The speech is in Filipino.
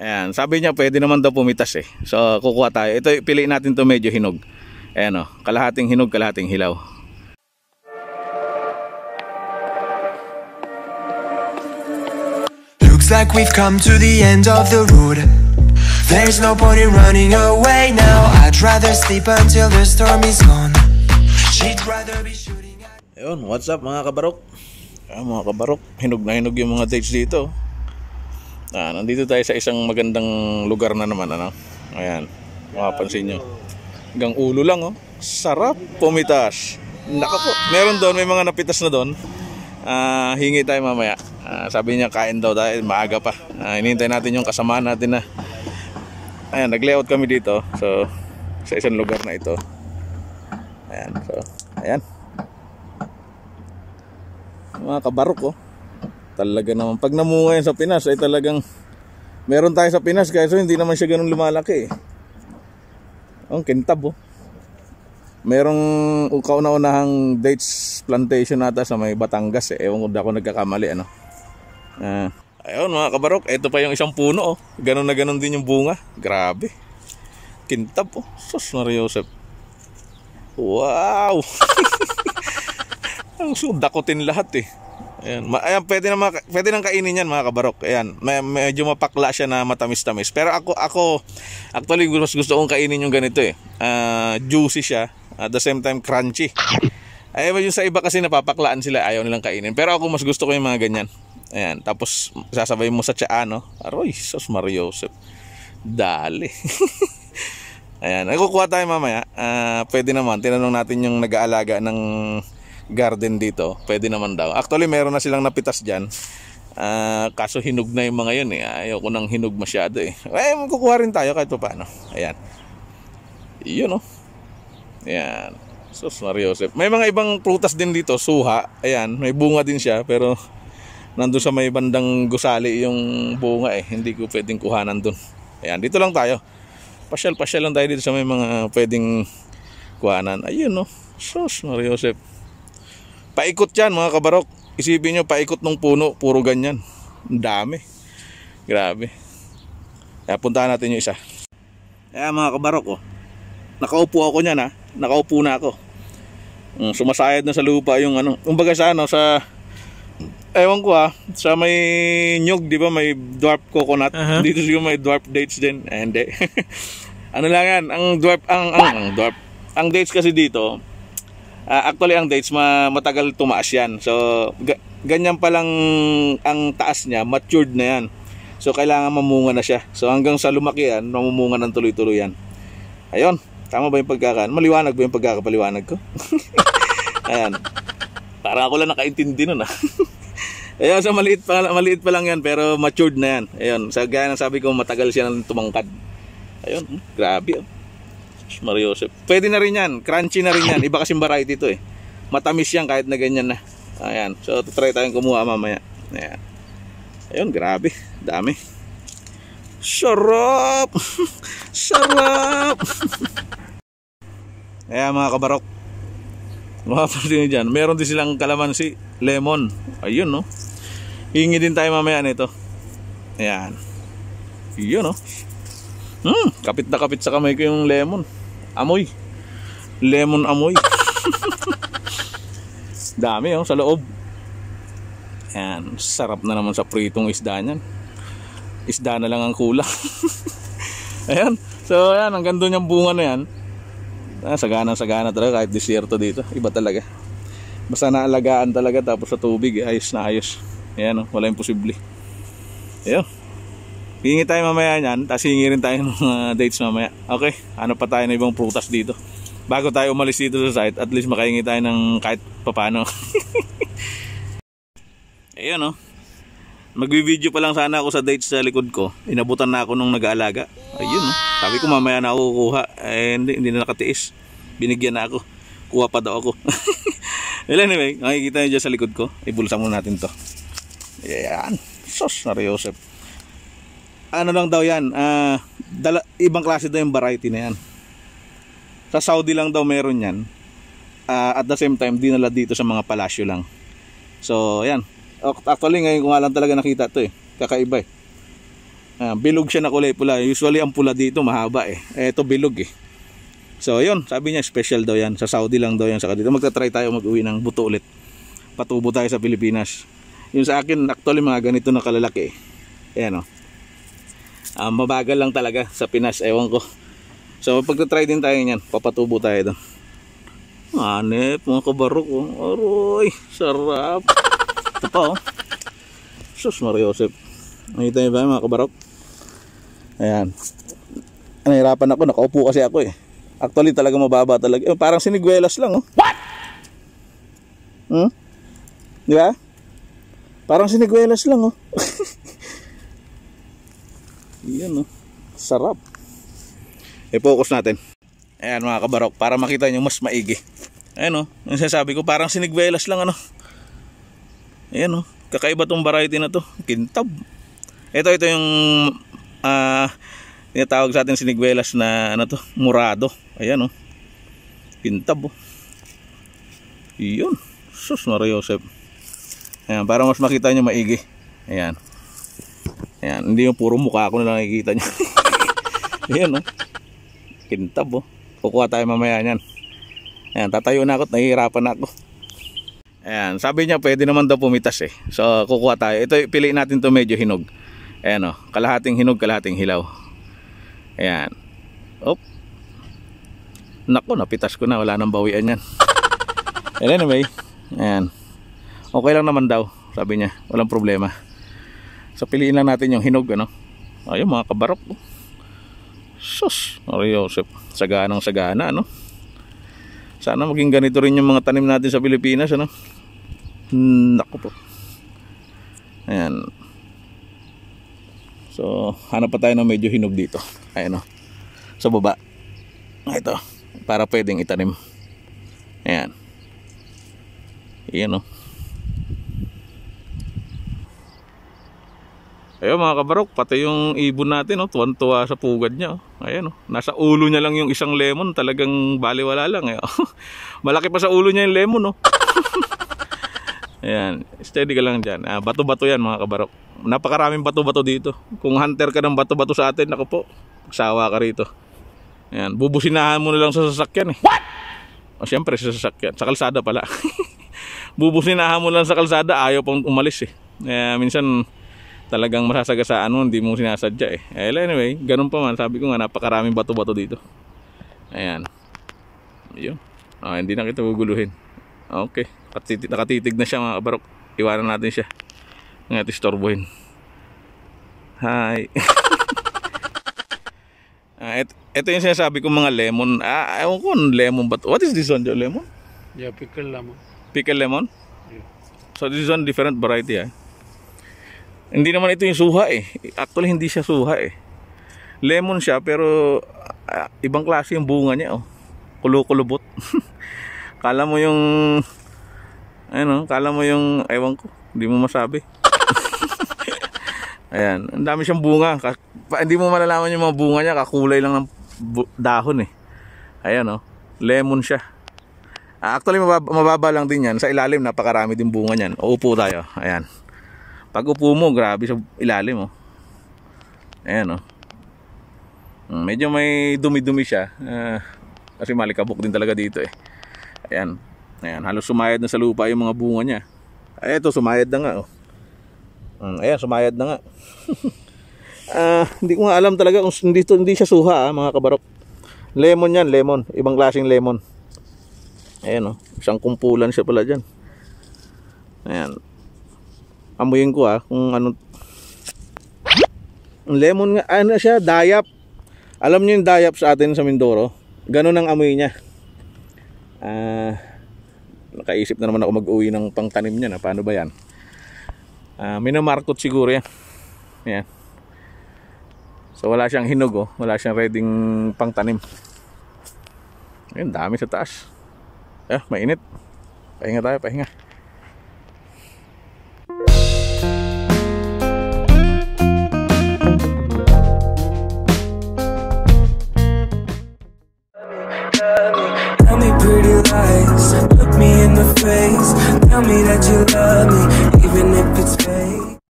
Ayan, sabi niya pwede naman daw pumitas eh. So kukuha tayo. Ito pili natin to medyo hinog. Ayan o, oh, kalahating hinog, kalahating hilaw. Looks like we've come to the end of the road. There's no point in running away now. I'd rather sleep until the storm is gone. She'd rather be shooting at... Ayun, what's up mga kabarok? Ayun, mga kabarok, hinog na hinog yung mga dates dito. Ah, nandito tayo sa isang magandang lugar na naman ano. Ayan. Mapapansin niyo. Hanggang ulo lang oh. Sarap pumitas. Naka po. Meron doon, may mga napitas na doon. Ah, hingi tayo mamaya. Ah, sabi niya kain daw dahil maaga pa. Ah, hinihintay natin yung kasama natin na. Ayan, nag-layout kami dito. So, sa isang lugar na ito. Ayan, so, ayan. Mga kabarok oh. Talaga naman. Pag namunga yan sa Pinas ay talagang meron tayo sa Pinas kaya so hindi naman siya ganun lumalaki eh. Ang kintab oh. Merong ukauna-unahang dates plantation nata sa may Batangas eh. Ewan ko ako nagkakamali ano. Uh, ayun mga kabarok, ito pa yung isang puno oh. Ganun na ganun din yung bunga. Grabe. Kintab oh. Sus Mario Joseph. Wow! Ang sudakotin lahat eh. Ayan, ayan pwede na mga, pwede nang kainin yan mga kabarok. Ayan, may, medyo mapakla siya na matamis-tamis. Pero ako ako actually gusto, gusto kong kainin yung ganito eh. Uh, juicy siya, at the same time crunchy. Ay, yung sa iba kasi napapaklaan sila, ayaw nilang kainin. Pero ako mas gusto ko yung mga ganyan. Ayan, tapos sasabay mo sa tsaa, no? Aroy, sos Mario Joseph. Dali. Ayan, ay tayo mamaya. Uh, pwede naman, tinanong natin yung nag-aalaga ng garden dito. Pwede naman daw. Actually, meron na silang napitas dyan. Uh, kaso hinog na yung mga yun eh. Ayoko nang hinog masyado eh. Eh, kukuha rin tayo kahit pa paano. Ayan. Yun oh. Ayan. Sos Mario Joseph. May mga ibang prutas din dito. Suha. Ayan. May bunga din siya. Pero nandun sa may bandang gusali yung bunga eh. Hindi ko pwedeng kuhanan dun. Ayan. Dito lang tayo. Pasyal-pasyal lang tayo dito sa may mga pwedeng kuhanan. Ayun oh. Sos Mario Joseph. Paikot yan mga kabarok. Isipin nyo, paikot ng puno, puro ganyan. Ang dami. Grabe. Kaya puntahan natin yung isa. Kaya mga kabarok, oh. nakaupo ako niyan ha. Nakaupo na ako. Um, sumasayad na sa lupa yung ano. Kumbaga sa ano, sa... Ewan ko ha, sa may nyog di ba, may dwarf coconut. Uh -huh. Dito siya may dwarf dates din. Eh, hindi. ano lang yan, ang dwarf, ang, ang, ang dwarf. Ang dates kasi dito, uh, actually ang dates ma matagal tumaas yan so ganyan pa lang ang taas niya matured na yan so kailangan mamunga na siya so hanggang sa lumaki yan mamumunga ng tuloy-tuloy yan ayun tama ba yung pagkakaan maliwanag ba yung pagkakapaliwanag ko ayan para ako lang nakaintindi nun ah Ayun, so maliit pa, maliit pa lang yan pero matured na yan. Ayun, sa so, gaya ng sabi ko matagal siya nang tumangkad. Ayun, grabe oh. Mario Joseph. Pwede na rin yan. Crunchy na rin yan. Iba kasing variety 'to eh. Matamis yan kahit na ganyan na. Ayan. So, try tayong kumuha mamaya. Ayan. Ayun, grabe. Dami. Sarap! Sarap! Eh mga kabarok. Mapapansin nyo dyan. Meron din silang kalamansi, lemon. Ayun no. Hingi din tayo mamaya nito. Ayan. Iyon, no. Hmm, kapit na kapit sa kamay ko yung lemon. Amoy. Lemon amoy. Dami oh sa loob. Yan, sarap na naman sa pritong isda niyan. Isda na lang ang kulang. ayan. So ayan, ang ganda niyang bunga na yan. Ah, sagana sagana talaga kahit disyerto dito. Iba talaga. Basta naalagaan talaga tapos sa tubig ayos na ayos. Ayan, oh, wala imposible. Ayan. Hingi tayo mamaya niyan, tapos hingi rin tayo ng uh, dates mamaya. Okay, ano pa tayo ng ibang putas dito. Bago tayo umalis dito sa site, at least makahingi tayo ng kahit papano. Ayun eh, oh. Magbi-video pa lang sana ako sa dates sa likod ko. Inabutan na ako nung nag-aalaga. Ayun oh. Sabi ko mamaya na ako kukuha. Eh, hindi, hindi na nakatiis. Binigyan na ako. Kuha pa daw ako. well anyway, makikita nyo dyan sa likod ko. Ibulsa muna natin to. Ayan. Sos na Joseph ano lang daw yan uh, dala, ibang klase daw yung variety na yan sa Saudi lang daw meron yan uh, at the same time dinala dito sa mga palasyo lang so yan actually ngayon ko nga lang talaga nakita to eh kakaiba eh uh, bilog siya na kulay pula usually ang pula dito mahaba eh eto bilog eh so yun sabi niya special daw yan sa Saudi lang daw yan sa dito magta-try tayo mag uwi ng buto ulit patubo tayo sa Pilipinas yun sa akin actually mga ganito na kalalaki eh ayan oh uh, mabagal lang talaga sa Pinas ewan ko so pagta-try din tayo niyan papatubo tayo doon ah, anep eh, mga kabarok oh. aroy sarap ito pa oh sus mariosep nakita niyo ba mga kabarok ayan nahirapan ako nakaupo kasi ako eh actually talaga mababa talaga eh, parang siniguelas lang oh what hmm? di ba parang siniguelas lang oh Yan o. Oh. Sarap. I-focus natin. Ayan mga kabarok. Para makita nyo mas maigi. Ayan o. Oh. Ang sasabi ko parang sinigvelas lang ano. Ayan o. Oh. Kakaiba tong variety na to. Kintab. Ito ito yung uh, tinatawag sa atin sinigvelas na ano to. Murado. Ayan o. Oh. Kintab o. Oh. Iyon. Sus Mario Joseph. Ayan, para mas makita nyo maigi. Ayan. Ayan, hindi yung puro mukha ako na nakikita nyo. Ayan, oh. Kintab, oh. Kukuha tayo mamaya niyan. Ayan, tatayo na ako at nahihirapan na ako. Ayan, sabi niya pwede naman daw pumitas eh. So, kukuha tayo. Ito, pili natin to medyo hinog. Ayan, oh. Kalahating hinog, kalahating hilaw. Ayan. Op. Nako, napitas ko na. Wala nang bawian yan. And anyway, ayan. Okay lang naman daw, sabi niya. Walang problema. So piliin lang natin yung hinog ano. Ayun mga kabarok. Sus, Mario Joseph. Saganang sagana ano. Sana maging ganito rin yung mga tanim natin sa Pilipinas ano. Nako po. Ayan. So, hanap pa tayo ng medyo hinog dito. Ayan o. Oh. Sa baba. Ito. Para pwedeng itanim. Ayan. Ayan o. Oh. Ayun mga kabarok, pati yung ibon natin, no, tuwan-tuwa sa pugad niya. Oh. Ayan, oh. nasa ulo niya lang yung isang lemon, talagang baliwala lang. Eh. Oh. Malaki pa sa ulo niya yung lemon. Oh. Ayan, steady ka lang dyan. Ah, bato-bato yan mga kabarok. Napakaraming bato-bato dito. Kung hunter ka ng bato-bato sa atin, ako po, sawa ka rito. Ayan, bubusinahan mo na lang sa sasakyan eh. What? O oh, siyempre sa sasakyan, sa kalsada pala. bubusinahan mo lang sa kalsada, ayaw pang umalis eh. Eh, minsan talagang masasagasaan mo, hindi mo sinasadya eh. eh. Well, anyway, ganun pa man. Sabi ko nga, napakaraming bato-bato dito. Ayan. Yun. Oh, hindi na kita guguluhin. Okay. Nakatitig, nakatitig na siya mga kabarok. Iwanan natin siya. Ngayon, istorbohin. Hi. ah, et, ito yung sinasabi ko mga lemon. Ah, ewan ko lemon but What is this one, Joe? Lemon? Yeah, pickle lemon. Pickle lemon? Yeah. So this is one different variety, ah. Eh? Hindi naman ito yung suha eh. Actually hindi siya suha eh. Lemon siya pero uh, ibang klase yung bunga niya oh. Kulukulubot. kala mo yung ano, kala mo yung ewan ko, hindi mo masabi. Ayan, ang dami siyang bunga. hindi mo malalaman yung mga bunga niya, kakulay lang ng dahon eh. Ayan oh, lemon siya. Ah, actually mababa, mababa lang din 'yan. Sa ilalim napakarami din bunga niyan. Uupo tayo. Ayan pag upo mo grabe sa ilalim oh ayan oh hmm, medyo may dumi-dumi siya uh, kasi malikabok din talaga dito eh ayan ayan halos sumayad na sa lupa yung mga bunga niya ay ah, ito sumayad na nga oh um, ayan sumayad na nga uh, hindi ko nga alam talaga kung hindi, hindi siya suha ah, mga kabarok lemon yan lemon ibang klaseng lemon ayan oh isang kumpulan siya pala dyan ayan amuyin ko ah kung ano lemon nga ano siya dayap alam niyo yung dayap sa atin sa Mindoro ganun ang amoy niya ah uh, nakaisip na naman ako mag-uwi ng pangtanim niya na paano ba yan uh, ah, minamarkot siguro yan yan so wala siyang hinog oh wala siyang reading pangtanim ayun dami sa taas eh mainit pahinga tayo pahinga